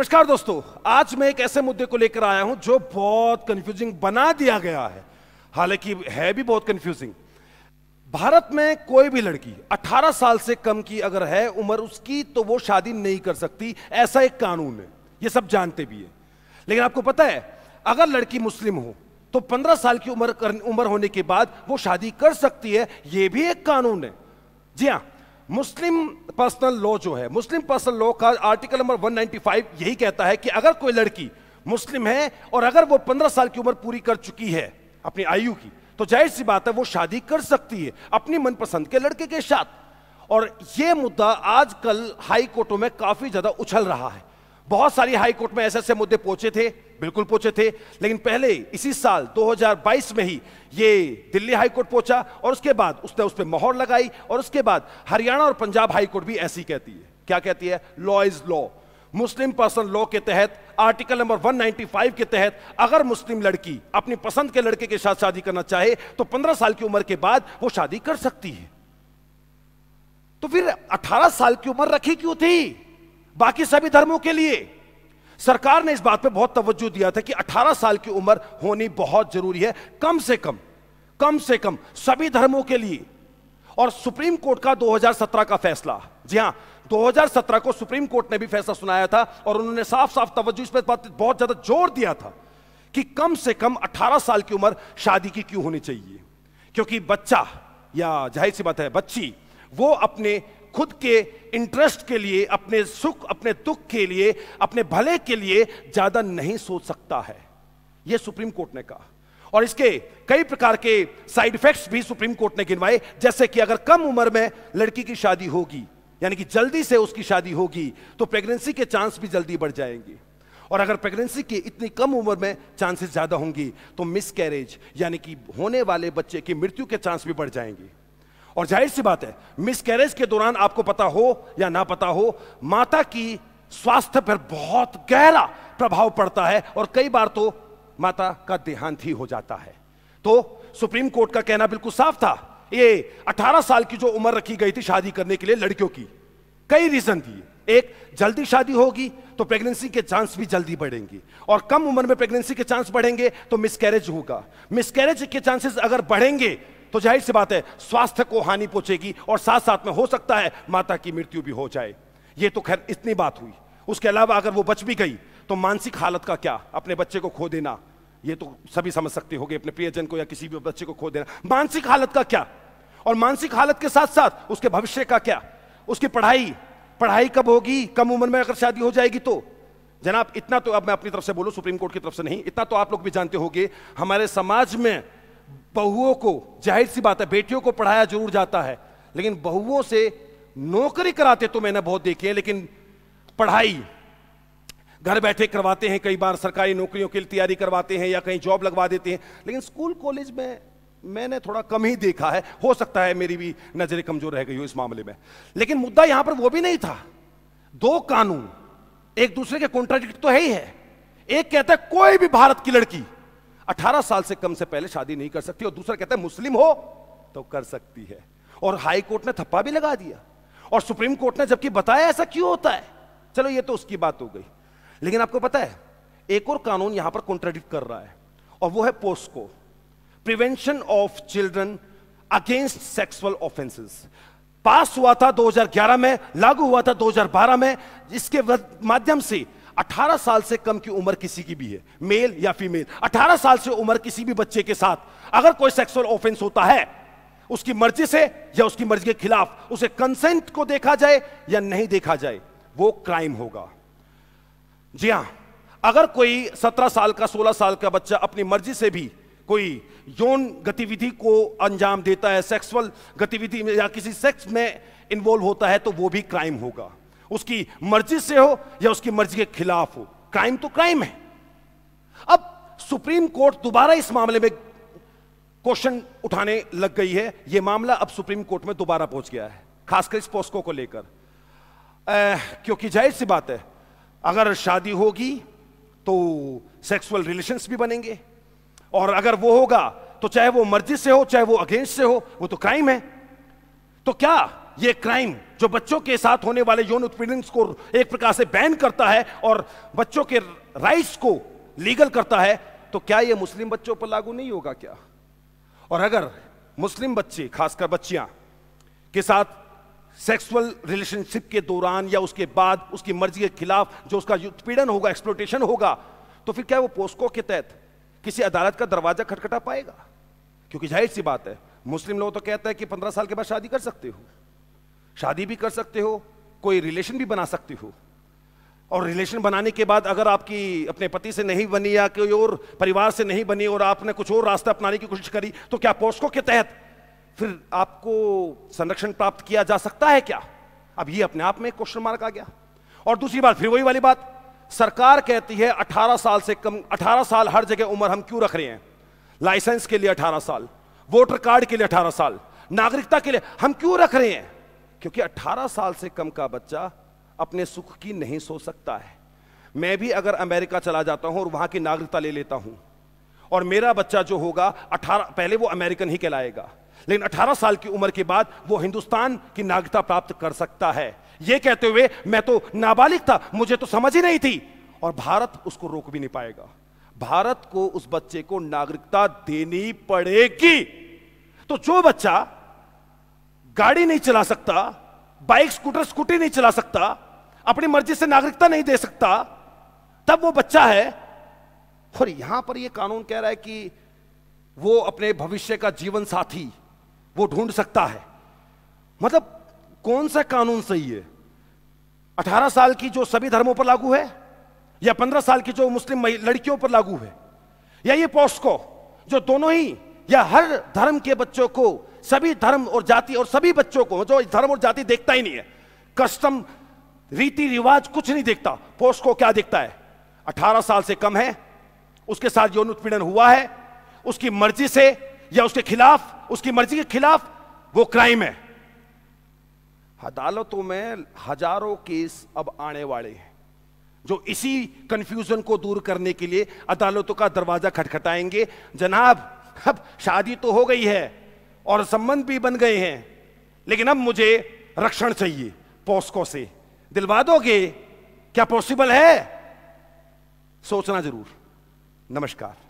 नमस्कार दोस्तों आज मैं एक ऐसे मुद्दे को लेकर आया हूं जो बहुत कंफ्यूजिंग बना दिया गया है हालांकि है भी बहुत कंफ्यूजिंग भारत में कोई भी लड़की 18 साल से कम की अगर है उम्र उसकी तो वो शादी नहीं कर सकती ऐसा एक कानून है ये सब जानते भी है लेकिन आपको पता है अगर लड़की मुस्लिम हो तो 15 साल की उम्र उम्र होने के बाद वो शादी कर सकती है ये भी एक कानून है जी हाँ मुस्लिम पर्सनल लॉ जो है मुस्लिम पर्सनल लॉ का आर्टिकल नंबर 195 यही कहता है कि अगर कोई लड़की मुस्लिम है और अगर वो पंद्रह साल की उम्र पूरी कर चुकी है अपनी आयु की तो जाहिर सी बात है वो शादी कर सकती है अपनी मनपसंद के लड़के के साथ और ये मुद्दा आजकल हाई कोर्टों में काफी ज्यादा उछल रहा है बहुत सारी हाई कोर्ट में ऐसे ऐसे मुद्दे पहुंचे थे बिल्कुल पहुंचे थे लेकिन पहले इसी साल 2022 में ही ये दिल्ली हाई कोर्ट पहुंचा और उसके बाद उसने उस पर मोहर लगाई और उसके बाद हरियाणा और पंजाब हाई कोर्ट भी ऐसी कहती है क्या कहती है law is law Muslim person law के तहत आर्टिकल नंबर 195 के तहत अगर मुस्लिम लड़की अपनी पसंद के लड़के के साथ शादी करना चाहे तो 15 साल की उम्र के बाद वो शादी कर सकती है तो फिर 18 साल की उम्र रखी क्यों थी बाकी सभी धर्मों के लिए सरकार ने इस बात पे बहुत तवज्जो दिया था कि 18 साल की उम्र होनी बहुत जरूरी है कम से कम कम से कम सभी धर्मों के लिए और सुप्रीम कोर्ट का 2017 का फैसला जी हां 2017 को सुप्रीम कोर्ट ने भी फैसला सुनाया था और उन्होंने साफ साफ तवज्जो इस पर बहुत ज्यादा जोर दिया था कि कम से कम 18 साल की उम्र शादी की क्यों होनी चाहिए क्योंकि बच्चा या जाहिर सी बात है बच्ची वो अपने खुद के इंटरेस्ट के लिए अपने सुख अपने दुख के लिए अपने भले के लिए ज्यादा नहीं सोच सकता है यह सुप्रीम कोर्ट ने कहा और इसके कई प्रकार के साइड इफेक्ट्स भी सुप्रीम कोर्ट ने गिनवाए जैसे कि अगर कम उम्र में लड़की की शादी होगी यानी कि जल्दी से उसकी शादी होगी तो प्रेगनेंसी के चांस भी जल्दी बढ़ जाएंगे और अगर प्रेगनेंसी की इतनी कम उम्र में चांसेस ज्यादा होंगी तो मिस कैरेज यानी कि होने वाले बच्चे की मृत्यु के चांस भी बढ़ जाएंगे और जाहिर सी बात है मिसकैरेज के दौरान आपको पता हो या ना पता हो माता की स्वास्थ्य पर बहुत गहरा प्रभाव पड़ता है और कई बार तो माता का देहांत ही हो जाता है तो सुप्रीम कोर्ट का कहना बिल्कुल साफ था ये 18 साल की जो उम्र रखी गई थी शादी करने के लिए लड़कियों की कई रीजन दिए एक जल्दी शादी होगी तो प्रेगनेंसी के चांस भी जल्दी बढ़ेंगे और कम उम्र में प्रेगनेंसी के चांस बढ़ेंगे तो मिसकैरेज होगा मिसकैरेज के चांसेस अगर बढ़ेंगे तो जाहिर सी बात है स्वास्थ्य को हानि पहुंचेगी और साथ साथ में हो सकता है माता की मृत्यु भी हो जाए ये तो खैर इतनी बात हुई उसके अलावा अगर वो बच भी गई तो मानसिक हालत का क्या अपने बच्चे को खो देना ये तो सभी समझ सकते हो अपने प्रियजन को या किसी भी बच्चे को खो देना मानसिक हालत का क्या और मानसिक हालत के साथ साथ उसके भविष्य का क्या उसकी पढ़ाई पढ़ाई कब होगी कम उम्र में अगर शादी हो जाएगी तो जनाब इतना तो अब मैं अपनी तरफ से बोलूं सुप्रीम कोर्ट की तरफ से नहीं इतना तो आप लोग भी जानते होंगे हमारे समाज में बहुओं को जाहिर सी बात है बेटियों को पढ़ाया जरूर जाता है लेकिन बहुओं से नौकरी कराते तो मैंने बहुत देखी है लेकिन पढ़ाई घर बैठे करवाते हैं कई बार सरकारी नौकरियों के लिए तैयारी करवाते हैं या कहीं जॉब लगवा देते हैं लेकिन स्कूल कॉलेज में मैंने थोड़ा कम ही देखा है हो सकता है मेरी भी नजरें कमजोर रह गई हो इस मामले में लेकिन मुद्दा यहां पर वो भी नहीं था दो कानून एक दूसरे के कॉन्ट्राडिक्ट तो है ही है एक कहता है कोई भी भारत की लड़की 18 साल से कम से पहले शादी नहीं कर सकती और दूसरा कहता है मुस्लिम हो तो कर सकती है और हाई कोर्ट ने थप्पा भी लगा दिया और सुप्रीम कोर्ट ने जबकि बताया ऐसा क्यों होता है चलो ये तो उसकी बात हो गई लेकिन आपको पता है एक और कानून यहां पर कॉन्ट्राडिक्ट कर रहा है और वो है POCSO prevention of children against sexual offences pass हुआ था 2011 में लागू हुआ था 2012 में इसके माध्यम से 18 साल से कम की उम्र किसी की भी है मेल या फीमेल 18 साल से उम्र किसी भी बच्चे के साथ अगर कोई सेक्सुअल ऑफेंस होता है उसकी मर्जी से या उसकी मर्जी के खिलाफ उसे कंसेंट को देखा जाए या नहीं देखा जाए वो क्राइम होगा जी हां अगर कोई 17 साल का 16 साल का बच्चा अपनी मर्जी से भी कोई यौन गतिविधि को अंजाम देता है सेक्सुअल गतिविधि में या किसी सेक्स में इन्वॉल्व होता है तो वो भी क्राइम होगा उसकी मर्जी से हो या उसकी मर्जी के खिलाफ हो क्राइम तो क्राइम है अब सुप्रीम कोर्ट दोबारा इस मामले में क्वेश्चन उठाने लग गई है यह मामला अब सुप्रीम कोर्ट में दोबारा पहुंच गया है खासकर इस पोस्को को लेकर क्योंकि जाहिर सी बात है अगर शादी होगी तो सेक्सुअल रिलेशंस भी बनेंगे और अगर वो होगा तो चाहे वो मर्जी से हो चाहे वो अगेंस्ट से हो वो तो क्राइम है तो क्या ये क्राइम जो बच्चों के साथ होने वाले यौन उत्पीड़न को एक प्रकार से बैन करता है और बच्चों के राइट्स को लीगल करता है तो क्या यह मुस्लिम बच्चों पर लागू नहीं होगा क्या और अगर मुस्लिम बच्चे खासकर बच्चियां के साथ सेक्सुअल रिलेशनशिप के दौरान या उसके बाद उसकी मर्जी के खिलाफ जो उसका उत्पीड़न होगा एक्सप्लोटेशन होगा तो फिर क्या वो पोस्को के तहत किसी अदालत का दरवाजा खटखटा पाएगा क्योंकि जाहिर सी बात है मुस्लिम लोग तो कहते हैं कि पंद्रह साल के बाद शादी कर सकते हो शादी भी कर सकते हो कोई रिलेशन भी बना सकते हो और रिलेशन बनाने के बाद अगर आपकी अपने पति से नहीं बनी या कोई और परिवार से नहीं बनी और आपने कुछ और रास्ता अपनाने की कोशिश करी तो क्या पोस्को के तहत फिर आपको संरक्षण प्राप्त किया जा सकता है क्या अब ये अपने आप में क्वेश्चन मार्क आ गया और दूसरी बात फिर वही वाली बात सरकार कहती है 18 साल से कम 18 साल हर जगह उम्र हम क्यों रख रहे हैं लाइसेंस के लिए 18 साल वोटर कार्ड के लिए 18 साल नागरिकता के लिए हम क्यों रख रहे हैं क्योंकि 18 साल से कम का बच्चा अपने सुख की नहीं सोच सकता है मैं भी अगर अमेरिका चला जाता हूं और वहां की नागरिकता ले लेता हूं और मेरा बच्चा जो होगा 18 पहले वो अमेरिकन ही कहलाएगा लेकिन 18 साल की उम्र के बाद वो हिंदुस्तान की नागरिकता प्राप्त कर सकता है ये कहते हुए मैं तो नाबालिग था मुझे तो समझ ही नहीं थी और भारत उसको रोक भी नहीं पाएगा भारत को उस बच्चे को नागरिकता देनी पड़ेगी तो जो बच्चा गाड़ी नहीं चला सकता बाइक स्कूटर स्कूटी नहीं चला सकता अपनी मर्जी से नागरिकता नहीं दे सकता तब वो बच्चा है और यहां पर ये कानून कह रहा है कि वो अपने भविष्य का जीवन साथी वो ढूंढ सकता है मतलब कौन सा कानून सही है अठारह साल की जो सभी धर्मों पर लागू है या पंद्रह साल की जो मुस्लिम लड़कियों पर लागू है या ये पॉस्को जो दोनों ही या हर धर्म के बच्चों को सभी धर्म और जाति और सभी बच्चों को जो धर्म और जाति देखता ही नहीं है कस्टम रीति रिवाज कुछ नहीं देखता पोस्ट को क्या देखता है 18 साल से कम है उसके साथ यौन उत्पीड़न हुआ है उसकी मर्जी से या उसके खिलाफ उसकी मर्जी के खिलाफ वो क्राइम है अदालतों में हजारों केस अब आने वाले हैं जो इसी कंफ्यूजन को दूर करने के लिए अदालतों का दरवाजा खटखटाएंगे जनाब अब शादी तो हो गई है और संबंध भी बन गए हैं लेकिन अब मुझे रक्षण चाहिए पोस्को से दिलवा दोगे क्या पॉसिबल है सोचना जरूर नमस्कार